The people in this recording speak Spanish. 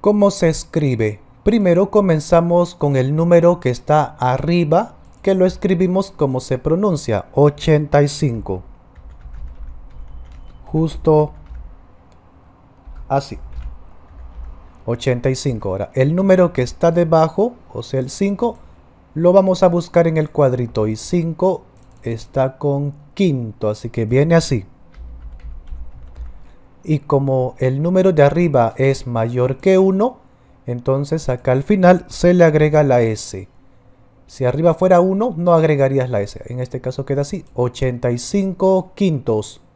¿Cómo se escribe? Primero comenzamos con el número que está arriba, que lo escribimos como se pronuncia, 85. Justo así. 85. Ahora, el número que está debajo, o sea, el 5, lo vamos a buscar en el cuadrito y 5 está con quinto, así que viene así y como el número de arriba es mayor que 1, entonces acá al final se le agrega la S. Si arriba fuera 1, no agregarías la S. En este caso queda así, 85 quintos.